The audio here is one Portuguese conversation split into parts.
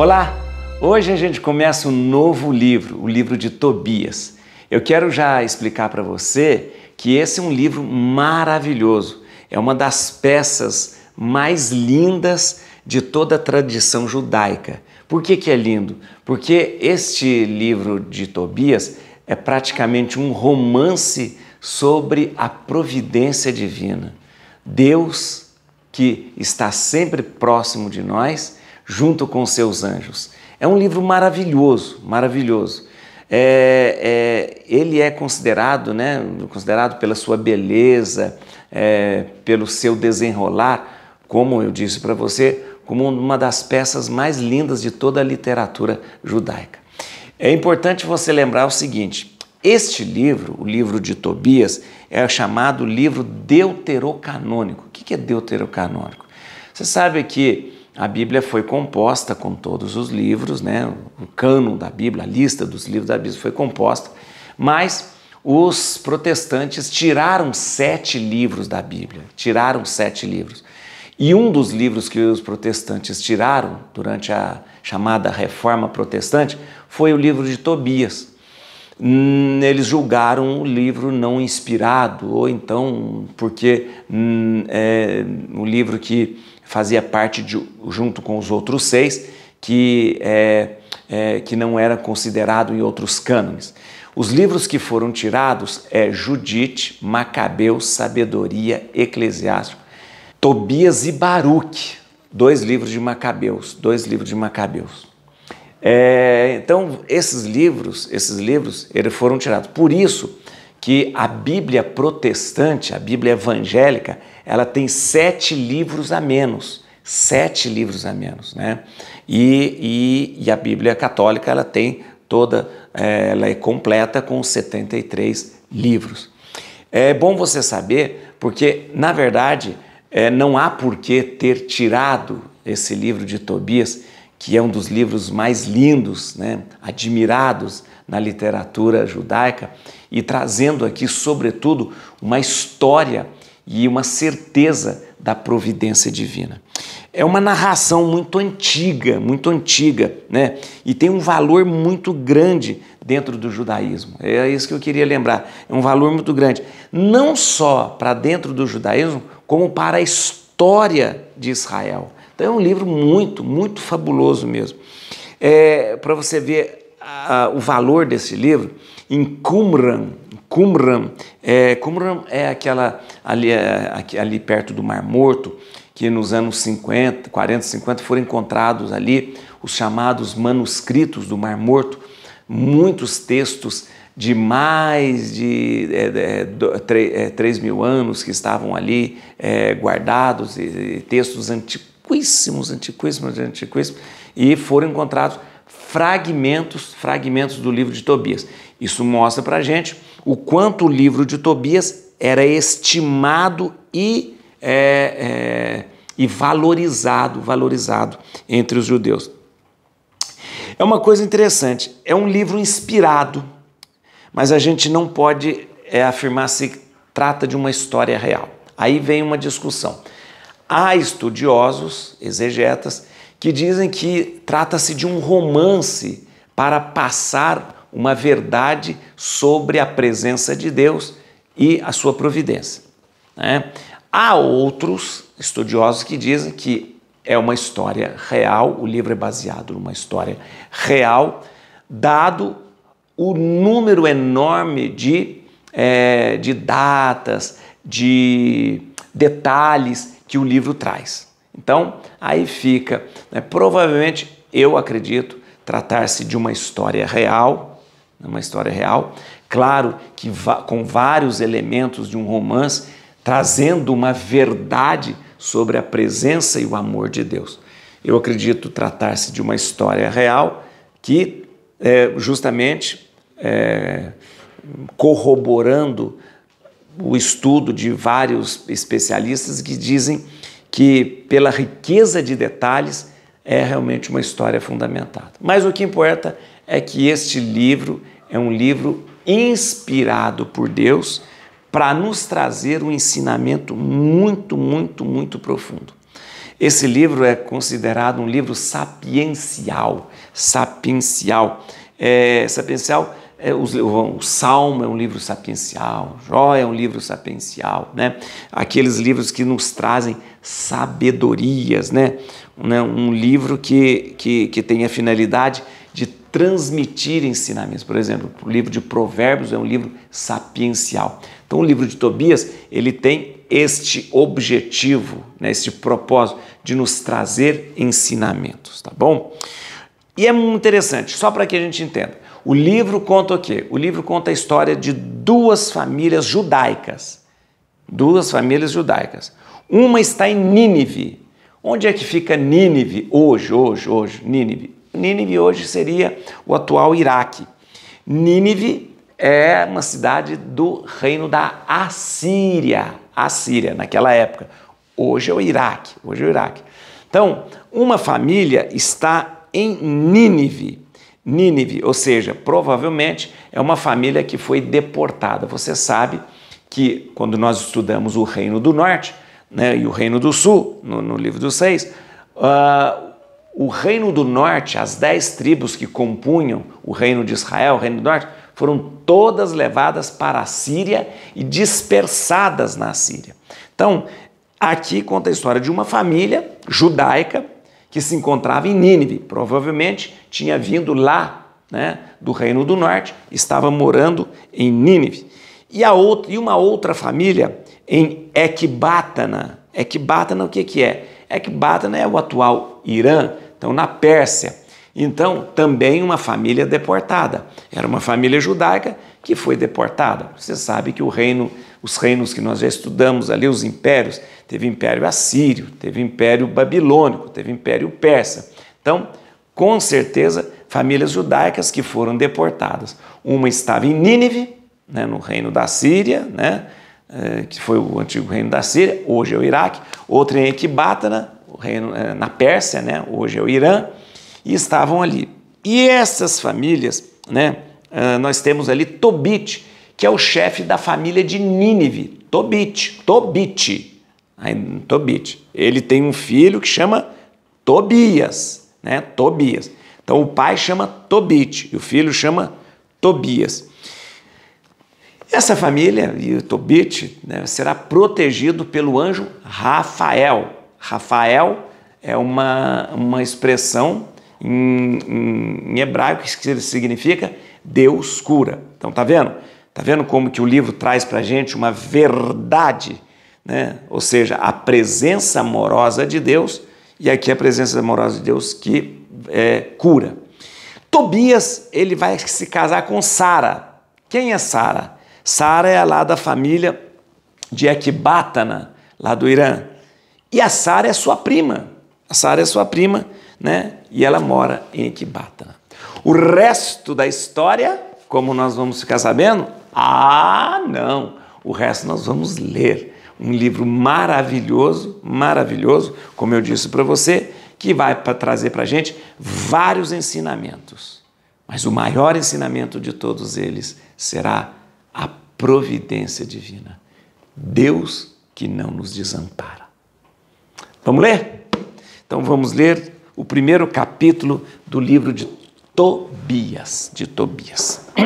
Olá! Hoje a gente começa um novo livro, o livro de Tobias. Eu quero já explicar para você que esse é um livro maravilhoso, é uma das peças mais lindas de toda a tradição judaica. Por que, que é lindo? Porque este livro de Tobias é praticamente um romance sobre a providência divina. Deus, que está sempre próximo de nós, junto com seus anjos. É um livro maravilhoso, maravilhoso. É, é, ele é considerado, né, considerado pela sua beleza, é, pelo seu desenrolar, como eu disse para você, como uma das peças mais lindas de toda a literatura judaica. É importante você lembrar o seguinte: este livro, o livro de Tobias, é chamado livro deuterocanônico. O que é deuterocanônico? Você sabe que a Bíblia foi composta com todos os livros, né? o cânon da Bíblia, a lista dos livros da Bíblia foi composta, mas os protestantes tiraram sete livros da Bíblia, tiraram sete livros. E um dos livros que os protestantes tiraram durante a chamada Reforma Protestante foi o livro de Tobias. Hum, eles julgaram o livro não inspirado, ou então porque hum, é um livro que fazia parte de, junto com os outros seis que, é, é, que não era considerado em outros cânones. Os livros que foram tirados é Judite, Macabeu, Sabedoria, Eclesiástico, Tobias e Baruque, dois livros de Macabeus, dois livros de Macabeus. É, então esses livros, esses livros, eles foram tirados. Por isso que a Bíblia protestante, a Bíblia evangélica, ela tem sete livros a menos. Sete livros a menos, né? E, e, e a Bíblia Católica, ela tem toda, é, ela é completa com 73 livros. É bom você saber, porque, na verdade, é, não há por que ter tirado esse livro de Tobias, que é um dos livros mais lindos, né, admirados na literatura judaica, e trazendo aqui, sobretudo, uma história e uma certeza da providência divina. É uma narração muito antiga, muito antiga, né? E tem um valor muito grande dentro do judaísmo. É isso que eu queria lembrar. É um valor muito grande, não só para dentro do judaísmo, como para a história de Israel. Então é um livro muito, muito fabuloso mesmo. É, para você ver a, ah, o valor desse livro em Qumran. Qumran é, Qumran é aquela ali, é, ali perto do Mar Morto, que nos anos 50, 40, 50 foram encontrados ali os chamados manuscritos do Mar Morto, muitos textos de mais de é, 3 é, é mil anos que estavam ali é, guardados, e, e textos antiquíssimos, antiquíssimos, antiquíssimos, e foram encontrados fragmentos, fragmentos do livro de Tobias. Isso mostra para gente o quanto o livro de Tobias era estimado e, é, é, e valorizado, valorizado entre os judeus. É uma coisa interessante, é um livro inspirado, mas a gente não pode é, afirmar se trata de uma história real. Aí vem uma discussão. Há estudiosos, exegetas, que dizem que trata-se de um romance para passar uma verdade sobre a presença de Deus e a sua providência. Né? Há outros estudiosos que dizem que é uma história real, o livro é baseado numa história real, dado o número enorme de, é, de datas, de detalhes que o livro traz. Então, aí fica. Né? Provavelmente, eu acredito, tratar-se de uma história real, uma história real, claro que com vários elementos de um romance, trazendo uma verdade sobre a presença e o amor de Deus. Eu acredito tratar-se de uma história real que, é, justamente, é, corroborando o estudo de vários especialistas que dizem que, pela riqueza de detalhes, é realmente uma história fundamentada. Mas o que importa é que este livro é um livro inspirado por Deus para nos trazer um ensinamento muito, muito, muito profundo. Esse livro é considerado um livro sapiencial, sapiencial. É, sapiencial é, os, o Salmo é um livro sapiencial, Jó é um livro sapiencial, né? Aqueles livros que nos trazem sabedorias, né? né? Um livro que, que, que tem a finalidade de transmitir ensinamentos. Por exemplo, o livro de Provérbios é um livro sapiencial. Então, o livro de Tobias, ele tem este objetivo, né, este propósito de nos trazer ensinamentos, tá bom? E é muito interessante, só para que a gente entenda. O livro conta o quê? O livro conta a história de duas famílias judaicas. Duas famílias judaicas. Uma está em Nínive. Onde é que fica Nínive hoje, hoje, hoje? Nínive. Nínive hoje seria o atual Iraque. Nínive é uma cidade do reino da Assíria. Assíria, naquela época. Hoje é o Iraque. Hoje é o Iraque. Então, uma família está em Nínive. Nínive, ou seja, provavelmente é uma família que foi deportada. Você sabe que quando nós estudamos o Reino do Norte né, e o Reino do Sul, no, no livro dos Seis, uh, o Reino do Norte, as dez tribos que compunham o Reino de Israel, o Reino do Norte, foram todas levadas para a Síria e dispersadas na Síria. Então, aqui conta a história de uma família judaica que se encontrava em Nínive, provavelmente tinha vindo lá né, do Reino do Norte, estava morando em Nínive. E, a outra, e uma outra família em Ecbatana. Ecbatana o que, que é? Ecbatana é o atual Irã, então na Pérsia. Então, também uma família deportada. Era uma família judaica que foi deportada. Você sabe que o reino os reinos que nós já estudamos ali, os impérios. Teve império assírio, teve império babilônico, teve império persa. Então, com certeza, famílias judaicas que foram deportadas. Uma estava em Nínive, né, no reino da Síria, né, eh, que foi o antigo reino da Síria, hoje é o Iraque. Outra em Ecbatana, reino, eh, na Pérsia, né, hoje é o Irã. E estavam ali. E essas famílias, né, ah, nós temos ali Tobit, que é o chefe da família de Nínive, Tobit. Tobit. Tobit. Ele tem um filho que chama Tobias, né? Tobias. Então o pai chama Tobit e o filho chama Tobias. Essa família e o Tobit né, será protegido pelo anjo Rafael. Rafael é uma, uma expressão em, em, em hebraico que significa Deus cura. Então tá vendo? Tá vendo como que o livro traz para gente uma verdade, né? Ou seja, a presença amorosa de Deus e aqui a presença amorosa de Deus que é, cura. Tobias ele vai se casar com Sara. Quem é Sara? Sara é lá da família de Ecbatana, lá do Irã. E a Sara é sua prima. A Sara é sua prima, né? E ela mora em Ecbatana. O resto da história, como nós vamos ficar sabendo, ah, não! O resto nós vamos ler. Um livro maravilhoso, maravilhoso, como eu disse para você, que vai pra trazer para a gente vários ensinamentos. Mas o maior ensinamento de todos eles será a providência divina. Deus que não nos desampara. Vamos ler? Então vamos ler o primeiro capítulo do livro de Tobias, de Tobias.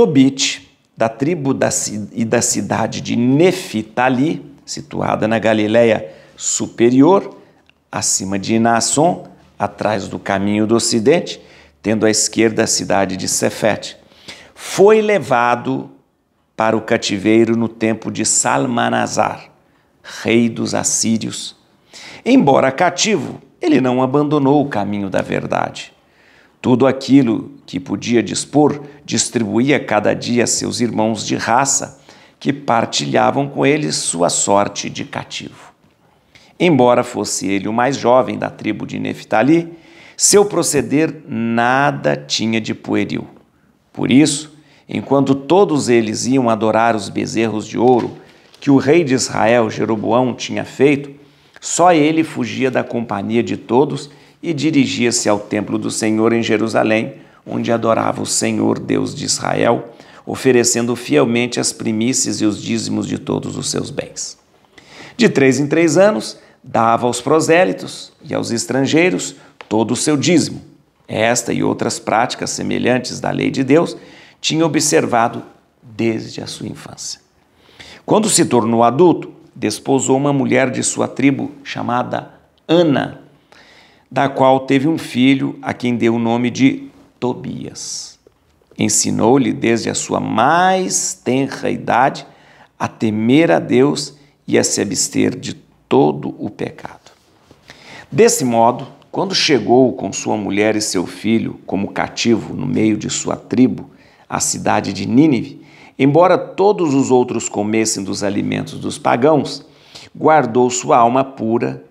Tobit, da tribo da, e da cidade de Nefitali, situada na Galiléia Superior, acima de Naasson, atrás do caminho do ocidente, tendo à esquerda a cidade de Cefete. Foi levado para o cativeiro no tempo de Salmanazar, rei dos assírios. Embora cativo, ele não abandonou o caminho da verdade tudo aquilo que podia dispor, distribuía cada dia a seus irmãos de raça, que partilhavam com ele sua sorte de cativo. Embora fosse ele o mais jovem da tribo de Neftali, seu proceder nada tinha de pueril. Por isso, enquanto todos eles iam adorar os bezerros de ouro que o rei de Israel, Jeroboão, tinha feito, só ele fugia da companhia de todos e dirigia-se ao templo do Senhor em Jerusalém, onde adorava o Senhor Deus de Israel, oferecendo fielmente as primícias e os dízimos de todos os seus bens. De três em três anos, dava aos prosélitos e aos estrangeiros todo o seu dízimo. Esta e outras práticas semelhantes da lei de Deus tinha observado desde a sua infância. Quando se tornou adulto, desposou uma mulher de sua tribo chamada Ana, da qual teve um filho a quem deu o nome de Tobias. Ensinou-lhe desde a sua mais tenra idade a temer a Deus e a se abster de todo o pecado. Desse modo, quando chegou com sua mulher e seu filho como cativo no meio de sua tribo, à cidade de Nínive, embora todos os outros comessem dos alimentos dos pagãos, guardou sua alma pura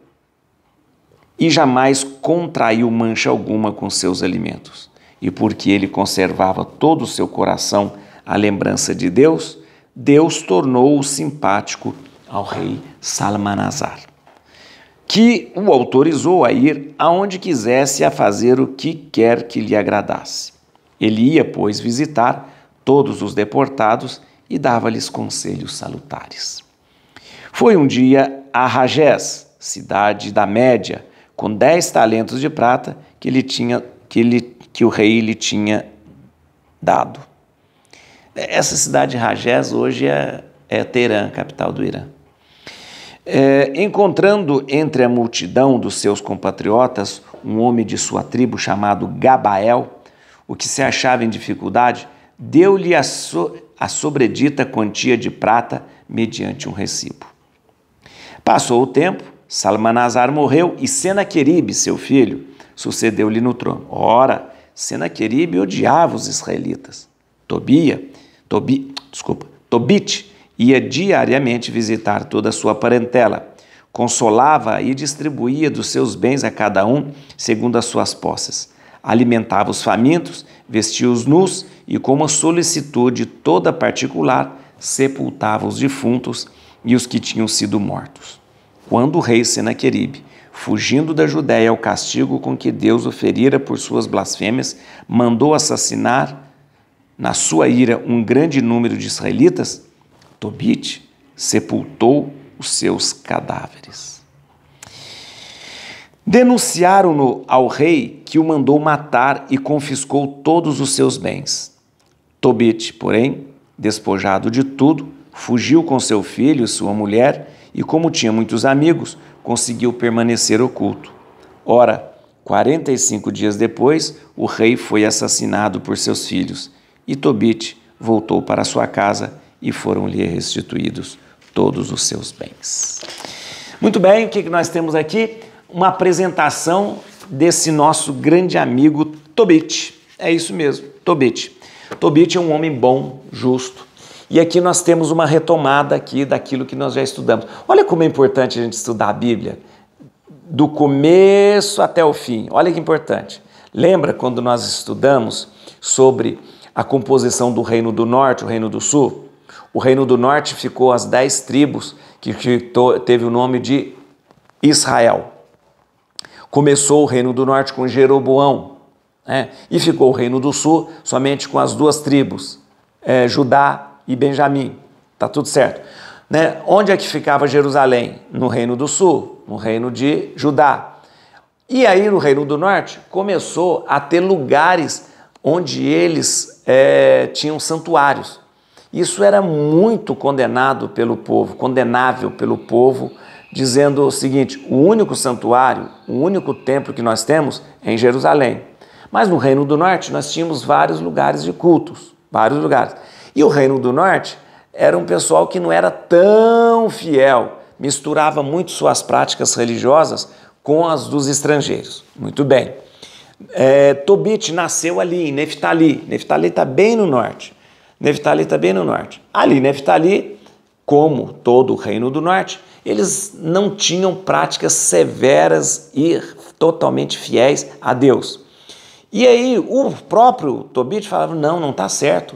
e jamais contraiu mancha alguma com seus alimentos. E porque ele conservava todo o seu coração a lembrança de Deus, Deus tornou-o simpático ao rei Salmanazar, que o autorizou a ir aonde quisesse a fazer o que quer que lhe agradasse. Ele ia, pois, visitar todos os deportados e dava-lhes conselhos salutares. Foi um dia a Ragés, cidade da Média, com dez talentos de prata que, ele tinha, que, ele que o rei lhe tinha dado. Essa cidade de Rajés hoje é, é Teherã, capital do Irã. É, encontrando entre a multidão dos seus compatriotas um homem de sua tribo chamado Gabael, o que se achava em dificuldade, deu-lhe a, so, a sobredita quantia de prata mediante um recibo. Passou o tempo Salmanazar morreu e Senaqueribe, seu filho, sucedeu-lhe no trono. Ora, Senaqueribe odiava os israelitas. Tobia, Tobi, desculpa, Tobit ia diariamente visitar toda a sua parentela, consolava e distribuía dos seus bens a cada um segundo as suas posses. Alimentava os famintos, vestia os nus e, com uma solicitude toda particular, sepultava os defuntos e os que tinham sido mortos quando o rei Senaqueribe, fugindo da Judéia ao castigo com que Deus o ferira por suas blasfêmias, mandou assassinar, na sua ira, um grande número de israelitas, Tobit sepultou os seus cadáveres. Denunciaram-no ao rei que o mandou matar e confiscou todos os seus bens. Tobit, porém, despojado de tudo, fugiu com seu filho e sua mulher e, como tinha muitos amigos, conseguiu permanecer oculto. Ora, 45 dias depois, o rei foi assassinado por seus filhos e Tobit voltou para sua casa e foram-lhe restituídos todos os seus bens. Muito bem, o que nós temos aqui? Uma apresentação desse nosso grande amigo Tobit. É isso mesmo, Tobit. Tobit é um homem bom, justo, e aqui nós temos uma retomada aqui daquilo que nós já estudamos. Olha como é importante a gente estudar a Bíblia do começo até o fim. Olha que importante. Lembra quando nós estudamos sobre a composição do Reino do Norte, o Reino do Sul? O Reino do Norte ficou as dez tribos que teve o nome de Israel. Começou o Reino do Norte com Jeroboão né? e ficou o Reino do Sul somente com as duas tribos, é, Judá e Benjamim. Tá tudo certo. Né? Onde é que ficava Jerusalém? No reino do sul, no reino de Judá. E aí, no reino do norte, começou a ter lugares onde eles é, tinham santuários. Isso era muito condenado pelo povo, condenável pelo povo, dizendo o seguinte: o único santuário, o único templo que nós temos é em Jerusalém. Mas no Reino do Norte nós tínhamos vários lugares de cultos, vários lugares. E o Reino do Norte era um pessoal que não era tão fiel, misturava muito suas práticas religiosas com as dos estrangeiros. Muito bem. É, Tobit nasceu ali, em Neftali. Neftali está bem no norte. Neftali está bem no norte. Ali, Neftali, como todo o Reino do Norte, eles não tinham práticas severas e totalmente fiéis a Deus. E aí o próprio Tobit falava: não, não está certo.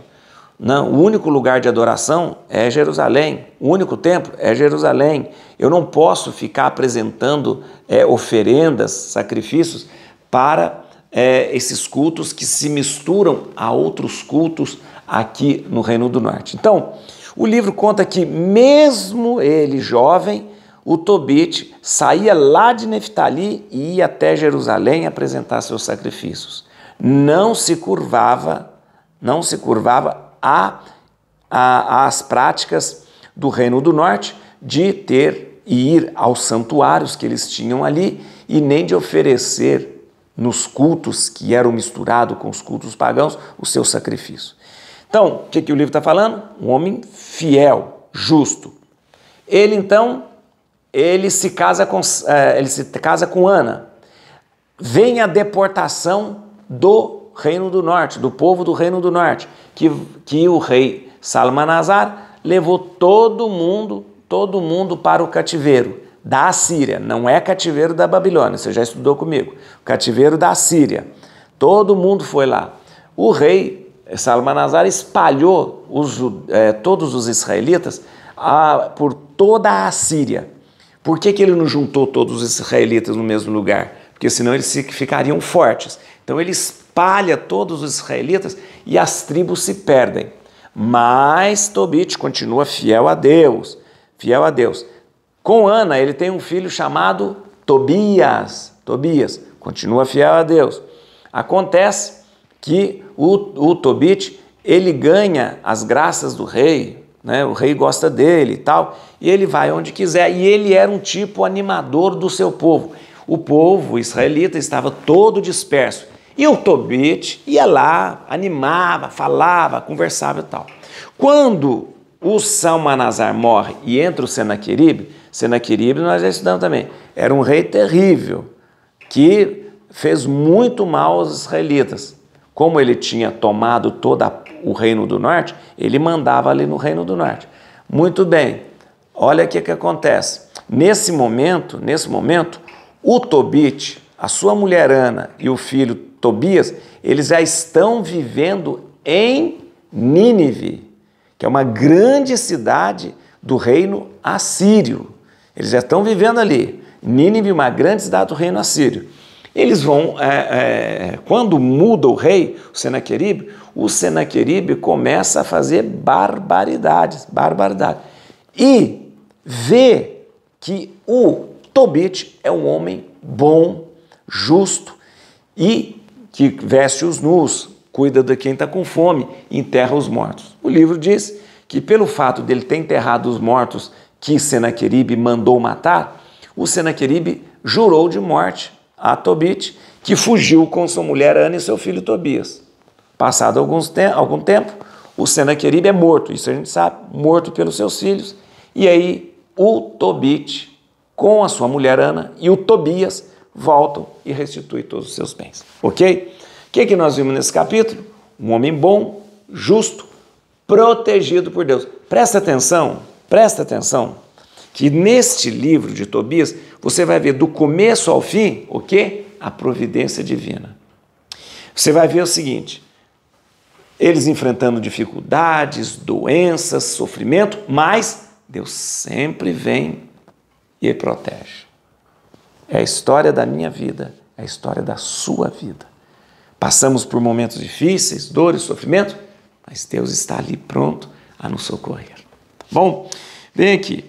Não, o único lugar de adoração é Jerusalém, o único templo é Jerusalém. Eu não posso ficar apresentando é, oferendas, sacrifícios para é, esses cultos que se misturam a outros cultos aqui no Reino do Norte. Então, o livro conta que, mesmo ele jovem, o Tobit saía lá de Neftali e ia até Jerusalém apresentar seus sacrifícios. Não se curvava, não se curvava a, a, às práticas do Reino do Norte de ter e ir aos santuários que eles tinham ali e nem de oferecer nos cultos que eram misturados com os cultos pagãos o seu sacrifício. Então, o que, que o livro está falando? Um homem fiel, justo. Ele então ele se casa com é, ele se casa com Ana. Vem a deportação do Reino do Norte, do povo do Reino do Norte que, que o rei Salmanazar levou todo mundo, todo mundo para o cativeiro da Assíria, não é cativeiro da Babilônia, você já estudou comigo, cativeiro da Assíria. Todo mundo foi lá. O rei Salmanazar espalhou os, é, todos os israelitas a, por toda a Assíria. Por que, que ele não juntou todos os israelitas no mesmo lugar? Porque senão eles ficariam fortes. Então ele espalhou espalha todos os israelitas e as tribos se perdem. Mas Tobit continua fiel a Deus, fiel a Deus. Com Ana, ele tem um filho chamado Tobias. Tobias continua fiel a Deus. Acontece que o, o Tobit ele ganha as graças do rei, né? o rei gosta dele e tal, e ele vai onde quiser. E ele era um tipo animador do seu povo. O povo israelita estava todo disperso e o Tobit ia lá, animava, falava, conversava e tal. Quando o Salmanazar morre e entra o Senaqueribe, Senaqueribe nós já estudamos também, era um rei terrível que fez muito mal aos israelitas. Como ele tinha tomado todo o reino do norte, ele mandava ali no reino do norte. Muito bem, olha o que, que acontece. Nesse momento, nesse momento, o Tobit, a sua mulher Ana e o filho Tobias, eles já estão vivendo em Nínive, que é uma grande cidade do reino assírio. Eles já estão vivendo ali. Nínive, uma grande cidade do reino assírio. Eles vão, é, é, quando muda o rei, o Senaqueribe, o Senaqueribe começa a fazer barbaridades, barbaridade. E vê que o Tobit é um homem bom justo e que veste os nus, cuida de quem está com fome, enterra os mortos. O livro diz que pelo fato dele ter enterrado os mortos que Senaqueribe mandou matar, o Senaqueribe jurou de morte a Tobit, que fugiu com sua mulher Ana e seu filho Tobias. Passado alguns te algum tempo, o Senaqueribe é morto, isso a gente sabe, morto pelos seus filhos. E aí o Tobit, com a sua mulher Ana e o Tobias, voltam e restituem todos os seus bens. Ok? O que, é que nós vimos nesse capítulo? Um homem bom, justo, protegido por Deus. Presta atenção, presta atenção, que neste livro de Tobias você vai ver do começo ao fim o que? A providência divina. Você vai ver o seguinte: eles enfrentando dificuldades, doenças, sofrimento, mas Deus sempre vem e protege. É a história da minha vida, é a história da sua vida. Passamos por momentos difíceis, dores, sofrimento, mas Deus está ali pronto a nos socorrer. Tá bom, vem aqui.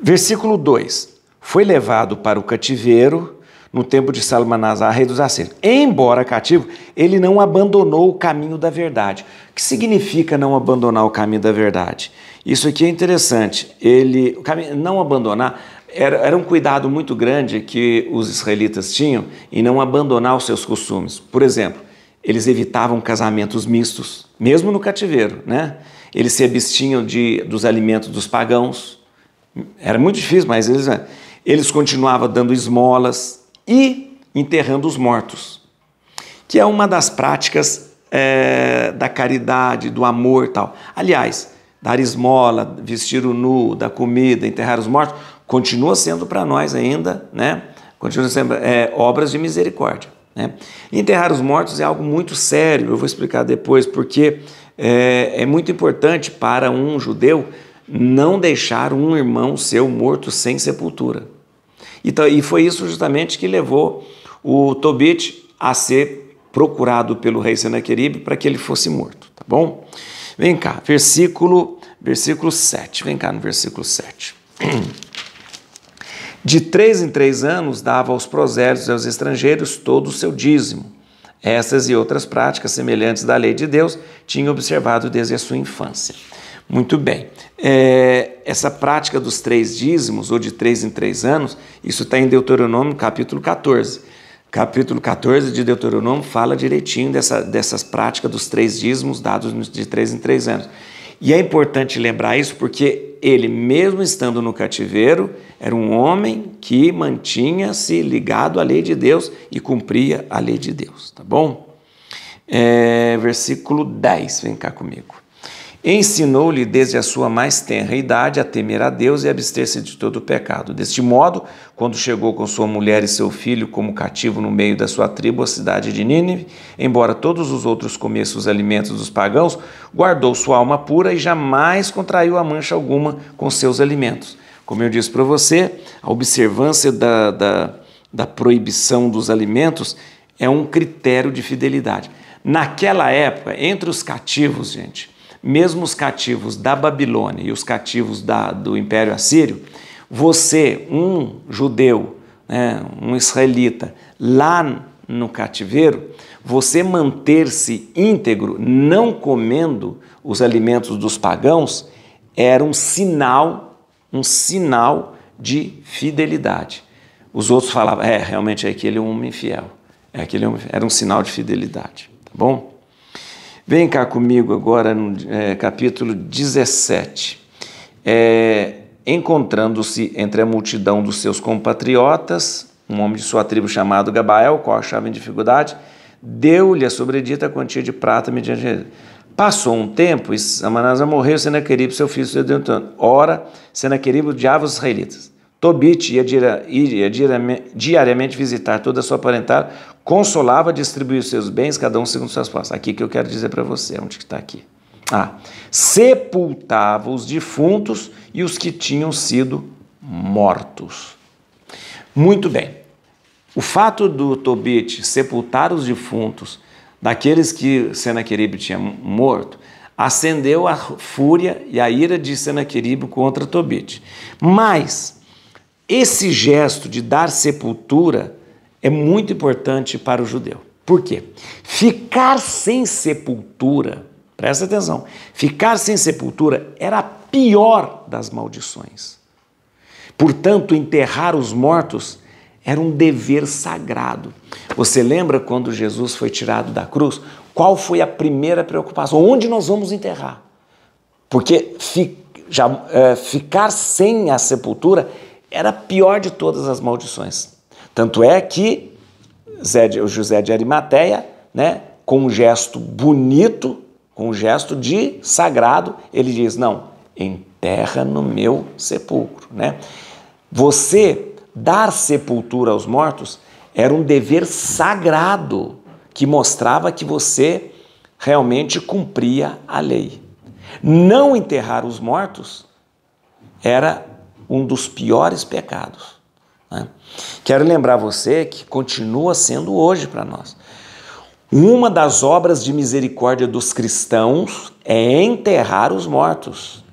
Versículo 2: Foi levado para o cativeiro no tempo de Salmanazar, rei dos Assírios. Embora cativo, ele não abandonou o caminho da verdade. O que significa não abandonar o caminho da verdade? Isso aqui é interessante. Ele não abandonar era, era um cuidado muito grande que os israelitas tinham em não abandonar os seus costumes. Por exemplo, eles evitavam casamentos mistos, mesmo no cativeiro, né? Eles se abstinham de, dos alimentos dos pagãos. Era muito difícil, mas eles, né? eles continuavam dando esmolas e enterrando os mortos, que é uma das práticas é, da caridade, do amor tal. Aliás, dar esmola, vestir o nu, dar comida, enterrar os mortos, continua sendo para nós ainda, né? Continua sendo é, obras de misericórdia. Né? Enterrar os mortos é algo muito sério, eu vou explicar depois, porque é, é muito importante para um judeu não deixar um irmão seu morto sem sepultura. Então, e foi isso justamente que levou o Tobit a ser procurado pelo rei Senaqueribe para que ele fosse morto, tá bom? Vem cá, versículo, versículo 7. Vem cá no versículo 7. De três em três anos dava aos prosélitos e aos estrangeiros todo o seu dízimo. Essas e outras práticas semelhantes da lei de Deus tinha observado desde a sua infância. Muito bem. É, essa prática dos três dízimos, ou de três em três anos, isso está em Deuteronômio capítulo 14. Capítulo 14 de Deuteronômio fala direitinho dessa, dessas práticas dos três dízimos dados de três em três anos. E é importante lembrar isso porque ele, mesmo estando no cativeiro, era um homem que mantinha-se ligado à lei de Deus e cumpria a lei de Deus, tá bom? É, versículo 10, vem cá comigo. Ensinou-lhe desde a sua mais tenra idade a temer a Deus e abster-se de todo o pecado. Deste modo, quando chegou com sua mulher e seu filho como cativo no meio da sua tribo, a cidade de Nínive, embora todos os outros comessem os alimentos dos pagãos, guardou sua alma pura e jamais contraiu a mancha alguma com seus alimentos. Como eu disse para você, a observância da, da, da proibição dos alimentos é um critério de fidelidade. Naquela época, entre os cativos, gente, mesmo os cativos da Babilônia e os cativos da, do Império Assírio, você, um judeu, né, um israelita, lá no cativeiro, você manter-se íntegro, não comendo os alimentos dos pagãos, era um sinal, um sinal de fidelidade. Os outros falavam, é, realmente é aquele homem fiel. É aquele homem, era um sinal de fidelidade, tá bom? Vem cá comigo agora no é, capítulo 17. É, Encontrando-se entre a multidão dos seus compatriotas, um homem de sua tribo chamado Gabael, qual achava em dificuldade, deu-lhe a sobredita quantia de prata mediante ele. Passou um tempo e Samanasa morreu, Senaqueribe, seu filho, seu Ora, Senaqueribe diabo dos israelitas. Tobit ia, ia diariamente visitar toda a sua parentela, consolava, distribuía os seus bens, cada um segundo suas forças. Aqui que eu quero dizer para você, onde que está aqui. Ah, sepultava os defuntos e os que tinham sido mortos. Muito bem. O fato do Tobit sepultar os defuntos daqueles que Senaqueribe tinha morto acendeu a fúria e a ira de Senaqueribe contra Tobit. Mas esse gesto de dar sepultura é muito importante para o judeu. Por quê? Ficar sem sepultura, presta atenção, ficar sem sepultura era a pior das maldições. Portanto, enterrar os mortos era um dever sagrado. Você lembra quando Jesus foi tirado da cruz? Qual foi a primeira preocupação? Onde nós vamos enterrar? Porque fi, já, é, ficar sem a sepultura era a pior de todas as maldições. Tanto é que Zé de, José de Arimateia, né, com um gesto bonito, com um gesto de sagrado, ele diz: Não, enterra no meu sepulcro. Né? Você dar sepultura aos mortos era um dever sagrado que mostrava que você realmente cumpria a lei. Não enterrar os mortos era um dos piores pecados. Né? Quero lembrar você que continua sendo hoje para nós. Uma das obras de misericórdia dos cristãos é enterrar os mortos.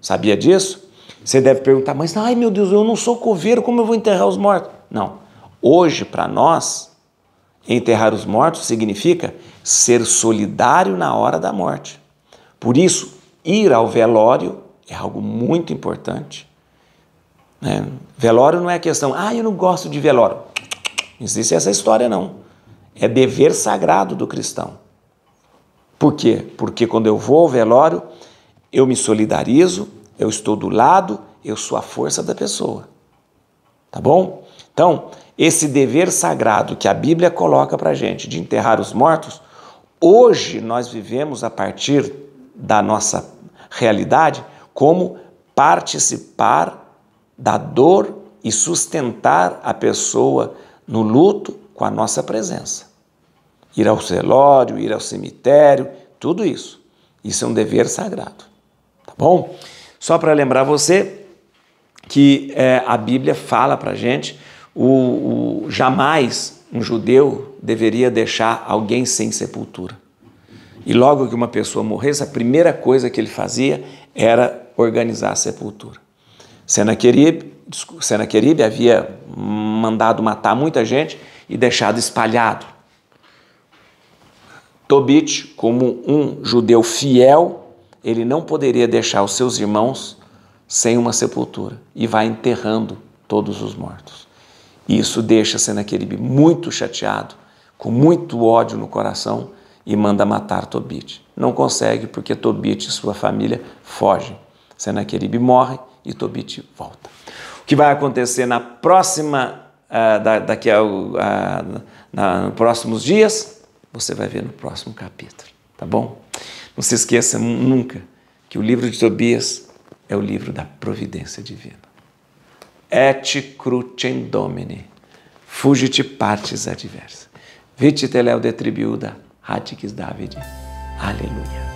Sabia disso? Você deve perguntar, mas ai meu Deus, eu não sou coveiro, como eu vou enterrar os mortos? Não. Hoje, para nós, enterrar os mortos significa ser solidário na hora da morte. Por isso, ir ao velório é algo muito importante. Né? Velório não é questão, ah, eu não gosto de velório. Não existe essa história, não. É dever sagrado do cristão. Por quê? Porque quando eu vou ao velório, eu me solidarizo, eu estou do lado, eu sou a força da pessoa. Tá bom? Então, esse dever sagrado que a Bíblia coloca para gente de enterrar os mortos, hoje nós vivemos a partir da nossa realidade como participar da dor e sustentar a pessoa no luto com a nossa presença. Ir ao celório, ir ao cemitério, tudo isso. Isso é um dever sagrado. Tá bom? Só para lembrar você que é, a Bíblia fala para gente o, o, jamais um judeu deveria deixar alguém sem sepultura. E logo que uma pessoa morresse, a primeira coisa que ele fazia era organizar a sepultura. Senaquerib, havia mandado matar muita gente e deixado espalhado. Tobit, como um judeu fiel, ele não poderia deixar os seus irmãos sem uma sepultura e vai enterrando todos os mortos. isso deixa Senaquerib muito chateado, com muito ódio no coração e manda matar Tobit. Não consegue porque Tobit e sua família fogem. Senaquerib morre e Tobit volta. O que vai acontecer na próxima, ah, da, daqui a, ah, nos próximos dias, você vai ver no próximo capítulo, tá bom? Não se esqueça nunca que o livro de Tobias é o livro da providência divina. Et crucem domini, fugite partes adversas. Vite teleu de tribuda, radicis David. Aleluia.